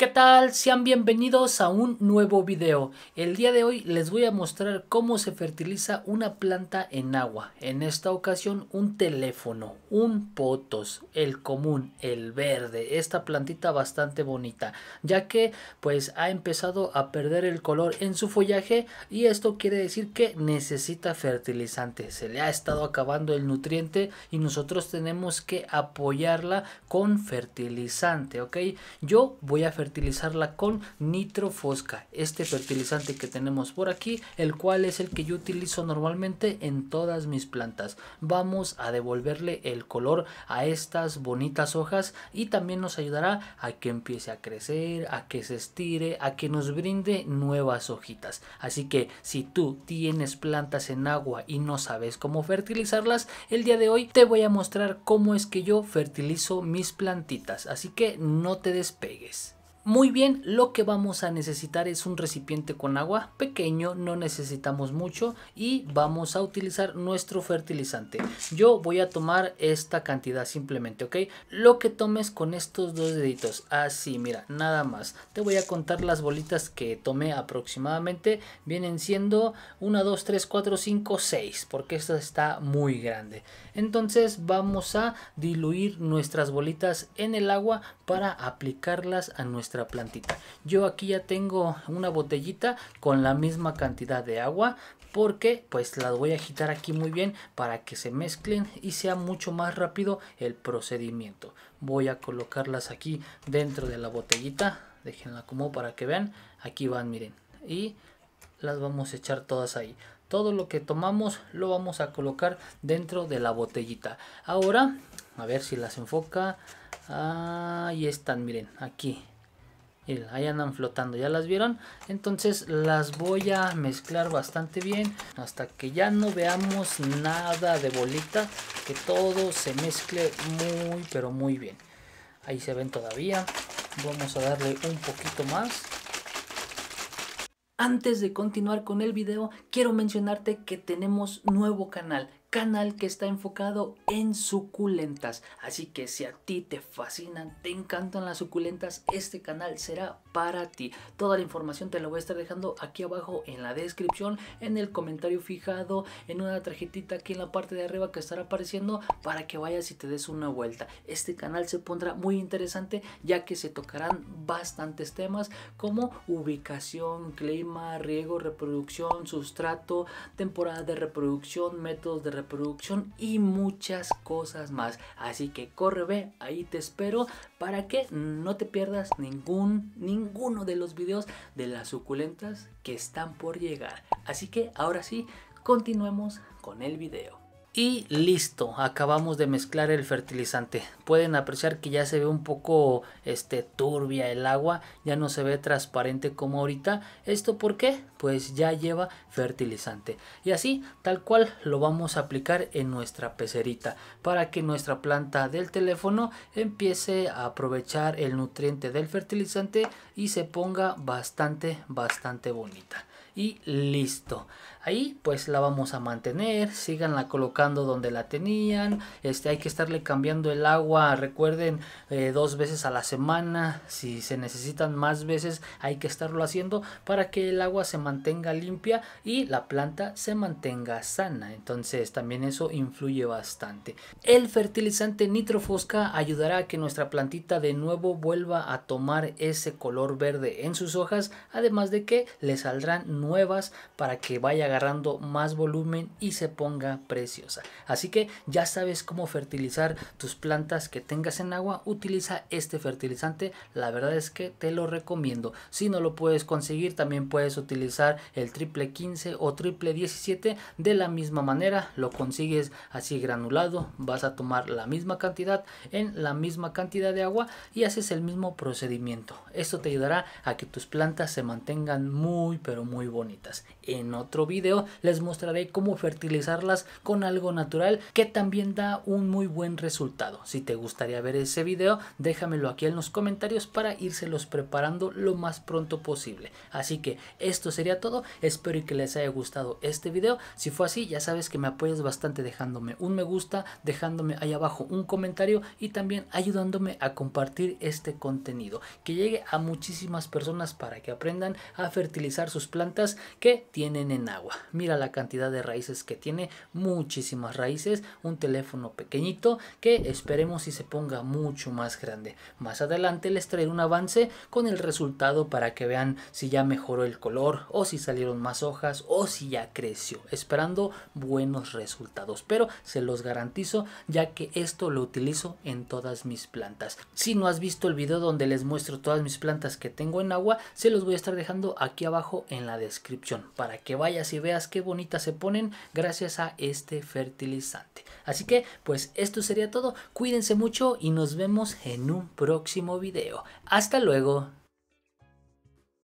¿Qué tal? Sean bienvenidos a un nuevo video. El día de hoy les voy a mostrar cómo se fertiliza una planta en agua. En esta ocasión un teléfono, un potos, el común, el verde, esta plantita bastante bonita, ya que pues ha empezado a perder el color en su follaje y esto quiere decir que necesita fertilizante. Se le ha estado acabando el nutriente y nosotros tenemos que apoyarla con fertilizante, ¿ok? Yo voy a utilizarla con nitrofosca, este fertilizante que tenemos por aquí, el cual es el que yo utilizo normalmente en todas mis plantas. Vamos a devolverle el color a estas bonitas hojas y también nos ayudará a que empiece a crecer, a que se estire, a que nos brinde nuevas hojitas. Así que si tú tienes plantas en agua y no sabes cómo fertilizarlas, el día de hoy te voy a mostrar cómo es que yo fertilizo mis plantitas. Así que no te despegues. Muy bien, lo que vamos a necesitar es un recipiente con agua pequeño, no necesitamos mucho y vamos a utilizar nuestro fertilizante. Yo voy a tomar esta cantidad simplemente, ¿ok? Lo que tomes con estos dos deditos, así, mira, nada más. Te voy a contar las bolitas que tomé aproximadamente, vienen siendo 1, 2, 3, 4, 5, 6, porque esta está muy grande. Entonces vamos a diluir nuestras bolitas en el agua para aplicarlas a nuestra plantita. Yo aquí ya tengo una botellita con la misma cantidad de agua porque pues las voy a agitar aquí muy bien para que se mezclen y sea mucho más rápido el procedimiento. Voy a colocarlas aquí dentro de la botellita, déjenla como para que vean, aquí van miren y las vamos a echar todas ahí. Todo lo que tomamos lo vamos a colocar dentro de la botellita. Ahora, a ver si las enfoca. Ahí están, miren, aquí ahí andan flotando, ¿ya las vieron? Entonces las voy a mezclar bastante bien hasta que ya no veamos nada de bolita, que todo se mezcle muy pero muy bien. Ahí se ven todavía, vamos a darle un poquito más. Antes de continuar con el video, quiero mencionarte que tenemos nuevo canal canal que está enfocado en suculentas. Así que si a ti te fascinan, te encantan las suculentas, este canal será para ti. Toda la información te la voy a estar dejando aquí abajo en la descripción, en el comentario fijado, en una tarjetita aquí en la parte de arriba que estará apareciendo para que vayas y te des una vuelta. Este canal se pondrá muy interesante ya que se tocarán bastantes temas como ubicación, clima, riego, reproducción, sustrato, temporada de reproducción, métodos de reproducción producción y muchas cosas más. Así que corre, ve, ahí te espero para que no te pierdas ningún, ninguno de los videos de las suculentas que están por llegar. Así que ahora sí, continuemos con el video. Y listo, acabamos de mezclar el fertilizante. Pueden apreciar que ya se ve un poco este, turbia el agua, ya no se ve transparente como ahorita. ¿Esto por qué? Pues ya lleva fertilizante. Y así, tal cual, lo vamos a aplicar en nuestra pecerita para que nuestra planta del teléfono empiece a aprovechar el nutriente del fertilizante y se ponga bastante, bastante bonita. Y listo ahí pues la vamos a mantener síganla colocando donde la tenían este hay que estarle cambiando el agua recuerden eh, dos veces a la semana si se necesitan más veces hay que estarlo haciendo para que el agua se mantenga limpia y la planta se mantenga sana entonces también eso influye bastante el fertilizante nitrofosca ayudará a que nuestra plantita de nuevo vuelva a tomar ese color verde en sus hojas además de que le saldrán nuevas para que vaya agarrando más volumen y se ponga preciosa. Así que ya sabes cómo fertilizar tus plantas que tengas en agua, utiliza este fertilizante, la verdad es que te lo recomiendo. Si no lo puedes conseguir, también puedes utilizar el triple 15 o triple 17 de la misma manera, lo consigues así granulado, vas a tomar la misma cantidad en la misma cantidad de agua y haces el mismo procedimiento. Esto te ayudará a que tus plantas se mantengan muy pero muy bonitas. En otro vídeo les mostraré cómo fertilizarlas con algo natural que también da un muy buen resultado. Si te gustaría ver ese video, déjamelo aquí en los comentarios para irselos preparando lo más pronto posible. Así que esto sería todo, espero que les haya gustado este video. Si fue así, ya sabes que me apoyas bastante dejándome un me gusta, dejándome ahí abajo un comentario y también ayudándome a compartir este contenido. Que llegue a muchísimas personas para que aprendan a fertilizar sus plantas que tienen en agua. Mira la cantidad de raíces que tiene, muchísimas raíces, un teléfono pequeñito que esperemos si se ponga mucho más grande. Más adelante les traeré un avance con el resultado para que vean si ya mejoró el color o si salieron más hojas o si ya creció, esperando buenos resultados. Pero se los garantizo ya que esto lo utilizo en todas mis plantas. Si no has visto el video donde les muestro todas mis plantas que tengo en agua, se los voy a estar dejando aquí abajo en la descripción para que vayas y veas qué bonitas se ponen gracias a este fertilizante. Así que pues esto sería todo, cuídense mucho y nos vemos en un próximo video. Hasta luego.